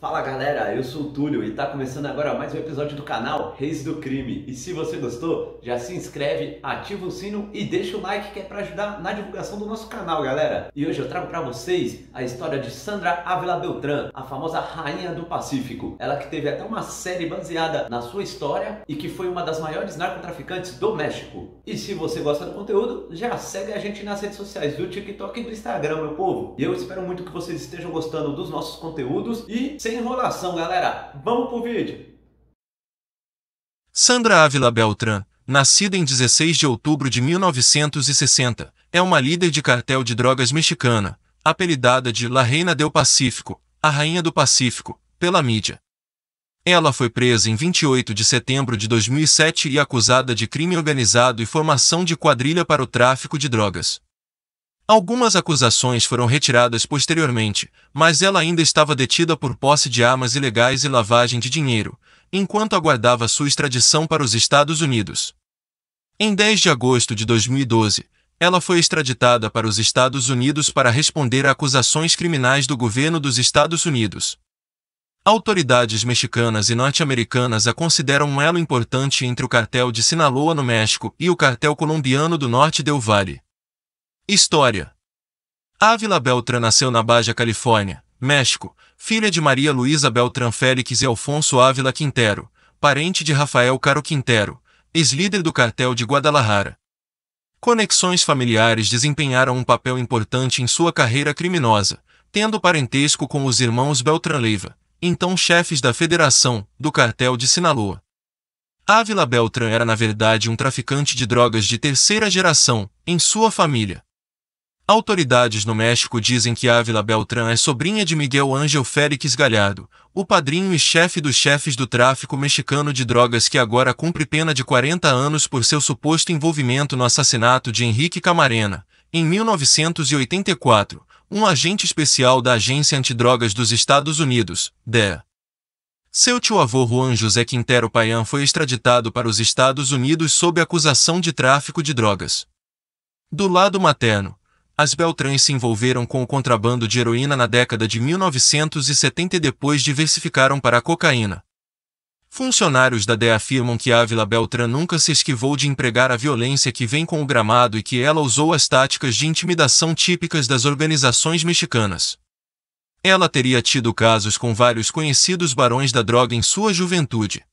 Fala galera, eu sou o Túlio e está começando agora mais um episódio do canal Reis do Crime. E se você gostou, já se inscreve, ativa o sino e deixa o like que é para ajudar na divulgação do nosso canal, galera. E hoje eu trago para vocês a história de Sandra Ávila Beltrán, a famosa rainha do Pacífico. Ela que teve até uma série baseada na sua história e que foi uma das maiores narcotraficantes do México. E se você gosta do conteúdo, já segue a gente nas redes sociais do TikTok e do Instagram, meu povo. E eu espero muito que vocês estejam gostando dos nossos conteúdos e sem enrolação, galera. Vamos pro vídeo. Sandra Ávila Beltrán, nascida em 16 de outubro de 1960, é uma líder de cartel de drogas mexicana, apelidada de La Reina del Pacífico, a Rainha do Pacífico, pela mídia. Ela foi presa em 28 de setembro de 2007 e acusada de crime organizado e formação de quadrilha para o tráfico de drogas. Algumas acusações foram retiradas posteriormente, mas ela ainda estava detida por posse de armas ilegais e lavagem de dinheiro, enquanto aguardava sua extradição para os Estados Unidos. Em 10 de agosto de 2012, ela foi extraditada para os Estados Unidos para responder a acusações criminais do governo dos Estados Unidos. Autoridades mexicanas e norte-americanas a consideram um elo importante entre o cartel de Sinaloa no México e o cartel colombiano do norte del Valle. História Ávila Beltrán nasceu na Baja Califórnia, México, filha de Maria Luísa Beltrán Félix e Alfonso Ávila Quintero, parente de Rafael Caro Quintero, ex-líder do cartel de Guadalajara. Conexões familiares desempenharam um papel importante em sua carreira criminosa, tendo parentesco com os irmãos Beltrán Leiva, então chefes da Federação, do cartel de Sinaloa. Ávila Beltrán era na verdade um traficante de drogas de terceira geração, em sua família. Autoridades no México dizem que Ávila Beltrán é sobrinha de Miguel Ángel Félix Galhardo, o padrinho e chefe dos chefes do tráfico mexicano de drogas que agora cumpre pena de 40 anos por seu suposto envolvimento no assassinato de Henrique Camarena, em 1984, um agente especial da Agência Antidrogas dos Estados Unidos, DEA. Seu tio-avô Juan José Quintero Paian foi extraditado para os Estados Unidos sob acusação de tráfico de drogas. Do lado materno, as Beltrans se envolveram com o contrabando de heroína na década de 1970 e depois diversificaram para a cocaína. Funcionários da DEA afirmam que Ávila Beltrán nunca se esquivou de empregar a violência que vem com o gramado e que ela usou as táticas de intimidação típicas das organizações mexicanas. Ela teria tido casos com vários conhecidos barões da droga em sua juventude.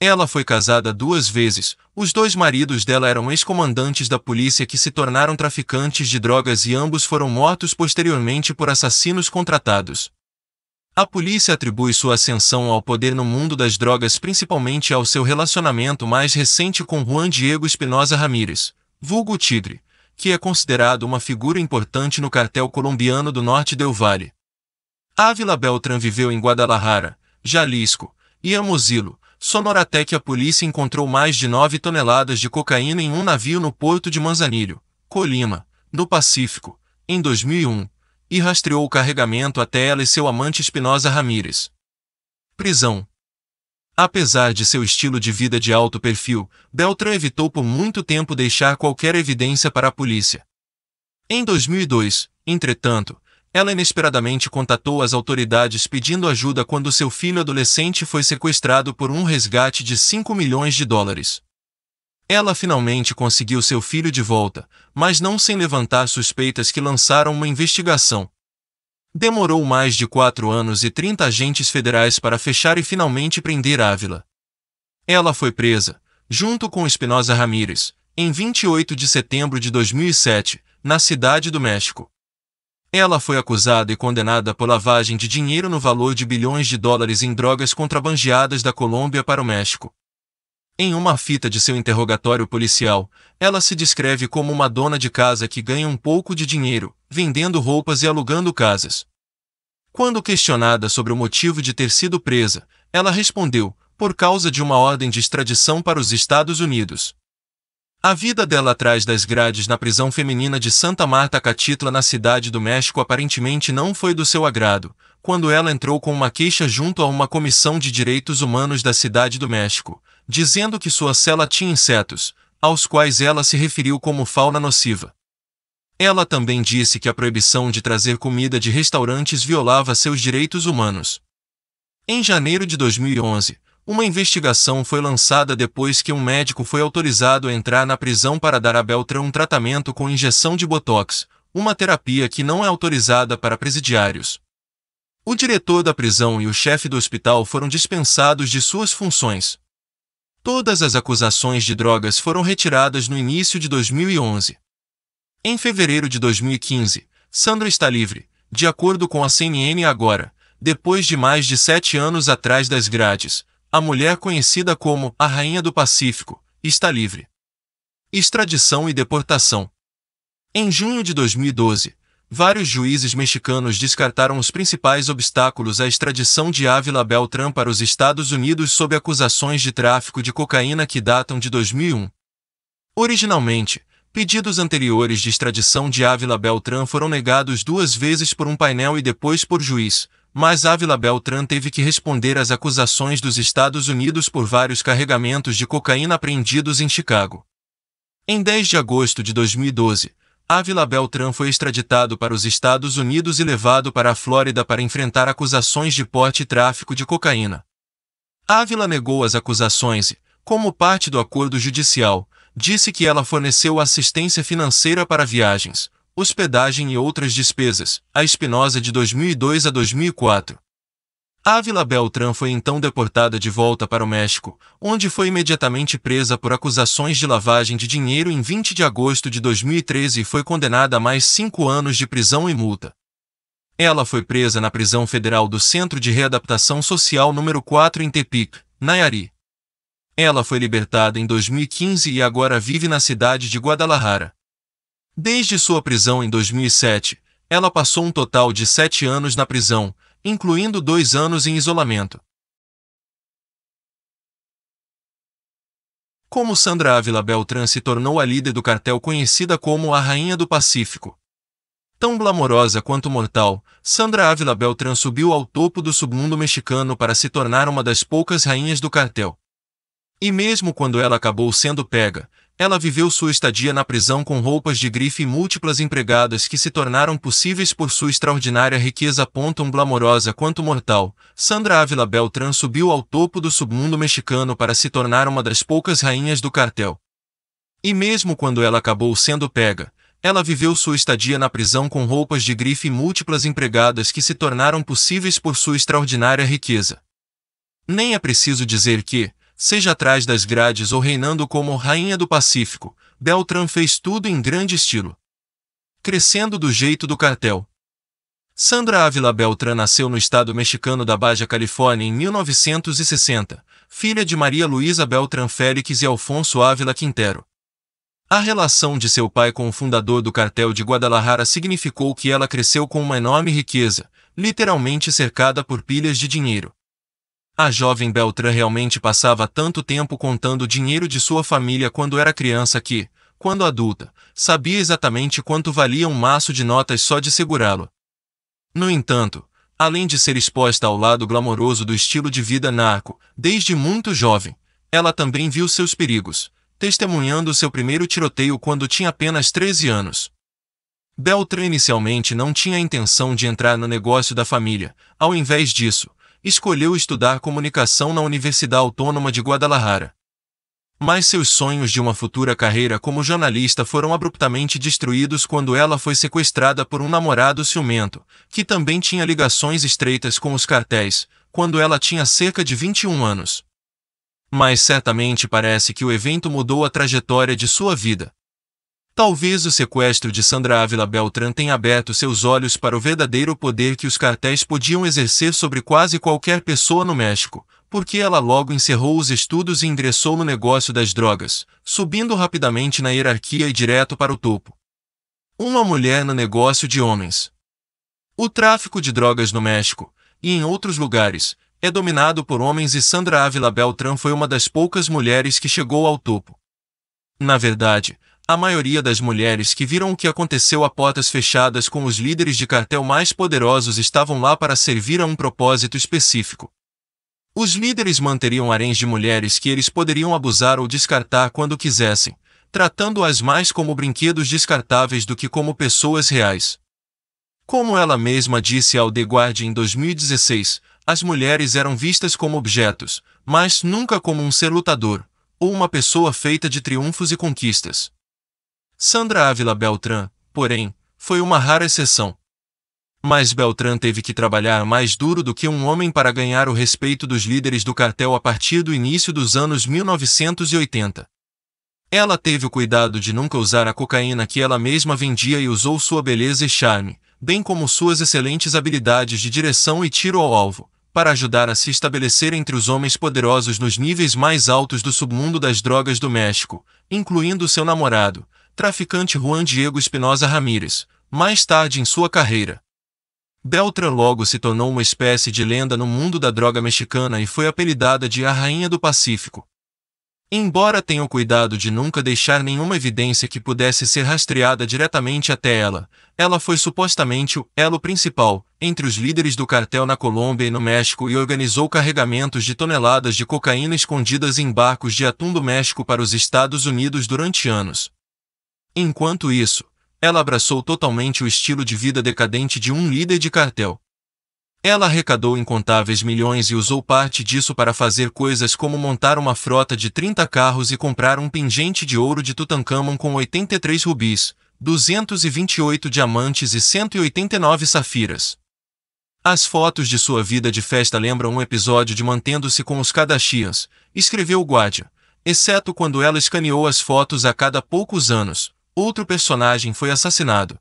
Ela foi casada duas vezes, os dois maridos dela eram ex-comandantes da polícia que se tornaram traficantes de drogas e ambos foram mortos posteriormente por assassinos contratados. A polícia atribui sua ascensão ao poder no mundo das drogas principalmente ao seu relacionamento mais recente com Juan Diego Espinosa Ramírez, vulgo Tigre, que é considerado uma figura importante no cartel colombiano do Norte del Vale. Ávila Beltrán viveu em Guadalajara, Jalisco, e Amozilo, Sonoratec a polícia encontrou mais de 9 toneladas de cocaína em um navio no porto de Manzanilho, Colima, do Pacífico, em 2001, e rastreou o carregamento até ela e seu amante Espinosa Ramírez. Prisão Apesar de seu estilo de vida de alto perfil, Beltrán evitou por muito tempo deixar qualquer evidência para a polícia. Em 2002, entretanto, ela inesperadamente contatou as autoridades pedindo ajuda quando seu filho adolescente foi sequestrado por um resgate de 5 milhões de dólares. Ela finalmente conseguiu seu filho de volta, mas não sem levantar suspeitas que lançaram uma investigação. Demorou mais de quatro anos e 30 agentes federais para fechar e finalmente prender Ávila. Ela foi presa, junto com Espinosa Ramírez, em 28 de setembro de 2007, na Cidade do México. Ela foi acusada e condenada por lavagem de dinheiro no valor de bilhões de dólares em drogas contrabandeadas da Colômbia para o México. Em uma fita de seu interrogatório policial, ela se descreve como uma dona de casa que ganha um pouco de dinheiro, vendendo roupas e alugando casas. Quando questionada sobre o motivo de ter sido presa, ela respondeu: por causa de uma ordem de extradição para os Estados Unidos. A vida dela atrás das grades na prisão feminina de Santa Marta Catitla na cidade do México aparentemente não foi do seu agrado, quando ela entrou com uma queixa junto a uma comissão de direitos humanos da cidade do México, dizendo que sua cela tinha insetos, aos quais ela se referiu como fauna nociva. Ela também disse que a proibição de trazer comida de restaurantes violava seus direitos humanos. Em janeiro de 2011, uma investigação foi lançada depois que um médico foi autorizado a entrar na prisão para dar a Beltrão um tratamento com injeção de Botox, uma terapia que não é autorizada para presidiários. O diretor da prisão e o chefe do hospital foram dispensados de suas funções. Todas as acusações de drogas foram retiradas no início de 2011. Em fevereiro de 2015, Sandra está livre, de acordo com a CNN agora, depois de mais de sete anos atrás das grades, a mulher conhecida como a Rainha do Pacífico, está livre. Extradição e deportação. Em junho de 2012, vários juízes mexicanos descartaram os principais obstáculos à extradição de Ávila Beltrán para os Estados Unidos sob acusações de tráfico de cocaína que datam de 2001. Originalmente, pedidos anteriores de extradição de Ávila Beltrán foram negados duas vezes por um painel e depois por juiz, mas Ávila Beltrán teve que responder às acusações dos Estados Unidos por vários carregamentos de cocaína apreendidos em Chicago. Em 10 de agosto de 2012, Ávila Beltrán foi extraditado para os Estados Unidos e levado para a Flórida para enfrentar acusações de porte e tráfico de cocaína. Ávila negou as acusações e, como parte do acordo judicial, disse que ela forneceu assistência financeira para viagens, hospedagem e outras despesas, a Espinosa de 2002 a 2004. Ávila Beltrán foi então deportada de volta para o México, onde foi imediatamente presa por acusações de lavagem de dinheiro em 20 de agosto de 2013 e foi condenada a mais cinco anos de prisão e multa. Ela foi presa na prisão federal do Centro de Readaptação Social número 4 em Tepic, Nayarit. Ela foi libertada em 2015 e agora vive na cidade de Guadalajara. Desde sua prisão em 2007, ela passou um total de sete anos na prisão, incluindo dois anos em isolamento. Como Sandra Ávila Beltrán se tornou a líder do cartel conhecida como a Rainha do Pacífico. Tão glamorosa quanto mortal, Sandra Ávila Beltrán subiu ao topo do submundo mexicano para se tornar uma das poucas rainhas do cartel. E mesmo quando ela acabou sendo pega, ela viveu sua estadia na prisão com roupas de grife e múltiplas empregadas que se tornaram possíveis por sua extraordinária riqueza. Tão glamorosa quanto mortal, Sandra Ávila Beltrán subiu ao topo do submundo mexicano para se tornar uma das poucas rainhas do cartel. E mesmo quando ela acabou sendo pega, ela viveu sua estadia na prisão com roupas de grife e múltiplas empregadas que se tornaram possíveis por sua extraordinária riqueza. Nem é preciso dizer que, seja atrás das grades ou reinando como rainha do Pacífico, Beltran fez tudo em grande estilo. Crescendo do jeito do cartel. Sandra Ávila Beltran nasceu no estado mexicano da Baja Califórnia em 1960, filha de Maria Luísa Beltran Félix e Alfonso Ávila Quintero. A relação de seu pai com o fundador do cartel de Guadalajara significou que ela cresceu com uma enorme riqueza, literalmente cercada por pilhas de dinheiro. A jovem Beltrã realmente passava tanto tempo contando o dinheiro de sua família quando era criança que, quando adulta, sabia exatamente quanto valia um maço de notas só de segurá-lo. No entanto, além de ser exposta ao lado glamouroso do estilo de vida narco, desde muito jovem, ela também viu seus perigos, testemunhando seu primeiro tiroteio quando tinha apenas 13 anos. Beltrã inicialmente não tinha intenção de entrar no negócio da família, ao invés disso, escolheu estudar comunicação na Universidade Autônoma de Guadalajara. Mas seus sonhos de uma futura carreira como jornalista foram abruptamente destruídos quando ela foi sequestrada por um namorado ciumento, que também tinha ligações estreitas com os cartéis, quando ela tinha cerca de 21 anos. Mas certamente parece que o evento mudou a trajetória de sua vida, Talvez o sequestro de Sandra Ávila Beltrán tenha aberto seus olhos para o verdadeiro poder que os cartéis podiam exercer sobre quase qualquer pessoa no México, porque ela logo encerrou os estudos e ingressou no negócio das drogas, subindo rapidamente na hierarquia e direto para o topo. Uma mulher no negócio de homens. O tráfico de drogas no México, e em outros lugares, é dominado por homens e Sandra Ávila Beltrán foi uma das poucas mulheres que chegou ao topo. Na verdade, a maioria das mulheres que viram o que aconteceu a portas fechadas com os líderes de cartel mais poderosos estavam lá para servir a um propósito específico. Os líderes manteriam haréns de mulheres que eles poderiam abusar ou descartar quando quisessem, tratando-as mais como brinquedos descartáveis do que como pessoas reais. Como ela mesma disse ao The Guardian em 2016, as mulheres eram vistas como objetos, mas nunca como um ser lutador, ou uma pessoa feita de triunfos e conquistas. Sandra Ávila Beltrán, porém, foi uma rara exceção. Mas Beltrán teve que trabalhar mais duro do que um homem para ganhar o respeito dos líderes do cartel a partir do início dos anos 1980. Ela teve o cuidado de nunca usar a cocaína que ela mesma vendia e usou sua beleza e charme, bem como suas excelentes habilidades de direção e tiro ao alvo, para ajudar a se estabelecer entre os homens poderosos nos níveis mais altos do submundo das drogas do México, incluindo seu namorado, traficante Juan Diego Espinosa Ramírez, mais tarde em sua carreira. Beltrán logo se tornou uma espécie de lenda no mundo da droga mexicana e foi apelidada de a Rainha do Pacífico. Embora tenha o cuidado de nunca deixar nenhuma evidência que pudesse ser rastreada diretamente até ela, ela foi supostamente o elo principal entre os líderes do cartel na Colômbia e no México e organizou carregamentos de toneladas de cocaína escondidas em barcos de atum do México para os Estados Unidos durante anos. Enquanto isso, ela abraçou totalmente o estilo de vida decadente de um líder de cartel. Ela arrecadou incontáveis milhões e usou parte disso para fazer coisas como montar uma frota de 30 carros e comprar um pingente de ouro de Tutankhamon com 83 rubis, 228 diamantes e 189 safiras. As fotos de sua vida de festa lembram um episódio de Mantendo-se com os Kardashians, escreveu Guadia, guardia, exceto quando ela escaneou as fotos a cada poucos anos, outro personagem foi assassinado.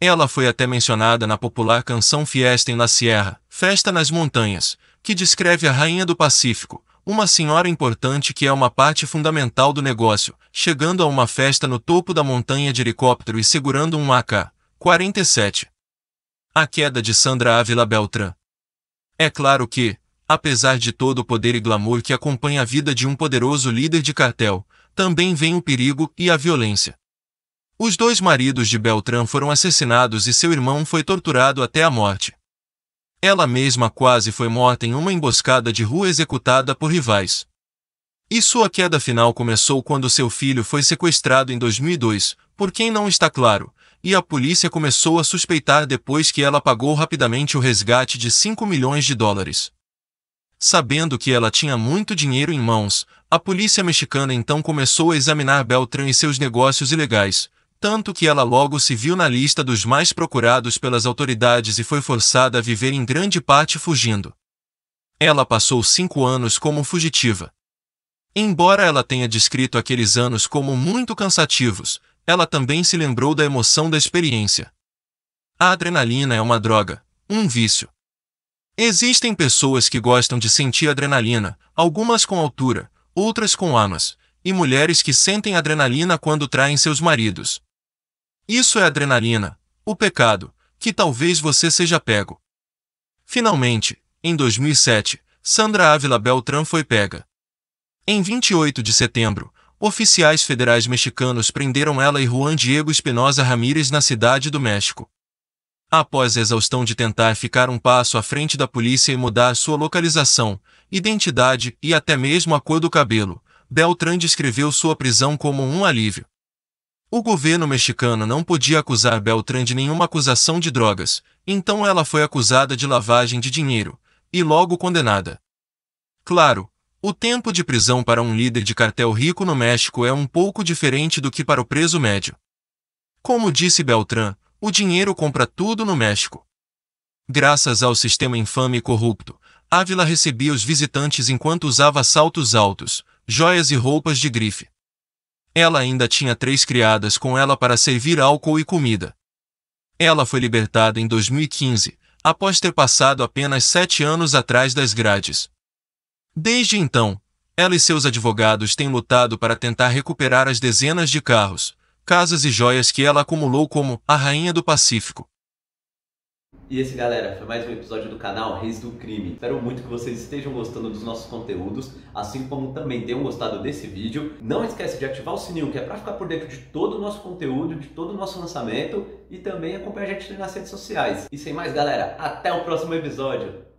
Ela foi até mencionada na popular canção Fiesta em La Sierra, Festa nas Montanhas, que descreve a Rainha do Pacífico, uma senhora importante que é uma parte fundamental do negócio, chegando a uma festa no topo da montanha de helicóptero e segurando um AK-47. A queda de Sandra Ávila Beltrán. É claro que, apesar de todo o poder e glamour que acompanha a vida de um poderoso líder de cartel, também vem o perigo e a violência. Os dois maridos de Beltrán foram assassinados e seu irmão foi torturado até a morte. Ela mesma quase foi morta em uma emboscada de rua executada por rivais. E sua queda final começou quando seu filho foi sequestrado em 2002, por quem não está claro, e a polícia começou a suspeitar depois que ela pagou rapidamente o resgate de 5 milhões de dólares. Sabendo que ela tinha muito dinheiro em mãos, a polícia mexicana então começou a examinar Beltrán e seus negócios ilegais, tanto que ela logo se viu na lista dos mais procurados pelas autoridades e foi forçada a viver em grande parte fugindo. Ela passou cinco anos como fugitiva. Embora ela tenha descrito aqueles anos como muito cansativos, ela também se lembrou da emoção da experiência. A adrenalina é uma droga, um vício. Existem pessoas que gostam de sentir adrenalina, algumas com altura, outras com amas, e mulheres que sentem adrenalina quando traem seus maridos. Isso é adrenalina, o pecado, que talvez você seja pego. Finalmente, em 2007, Sandra Ávila Beltrán foi pega. Em 28 de setembro, oficiais federais mexicanos prenderam ela e Juan Diego Espinosa Ramírez na cidade do México. Após a exaustão de tentar ficar um passo à frente da polícia e mudar sua localização, identidade e até mesmo a cor do cabelo, Beltrán descreveu sua prisão como um alívio. O governo mexicano não podia acusar Beltrán de nenhuma acusação de drogas, então ela foi acusada de lavagem de dinheiro, e logo condenada. Claro, o tempo de prisão para um líder de cartel rico no México é um pouco diferente do que para o preso médio. Como disse Beltrán, o dinheiro compra tudo no México. Graças ao sistema infame e corrupto, Ávila recebia os visitantes enquanto usava saltos altos, joias e roupas de grife. Ela ainda tinha três criadas com ela para servir álcool e comida. Ela foi libertada em 2015, após ter passado apenas sete anos atrás das grades. Desde então, ela e seus advogados têm lutado para tentar recuperar as dezenas de carros, casas e joias que ela acumulou como a Rainha do Pacífico. E esse, galera, foi mais um episódio do canal Reis do Crime. Espero muito que vocês estejam gostando dos nossos conteúdos, assim como também tenham gostado desse vídeo. Não esquece de ativar o sininho, que é para ficar por dentro de todo o nosso conteúdo, de todo o nosso lançamento e também acompanhar a gente nas redes sociais. E sem mais, galera, até o próximo episódio!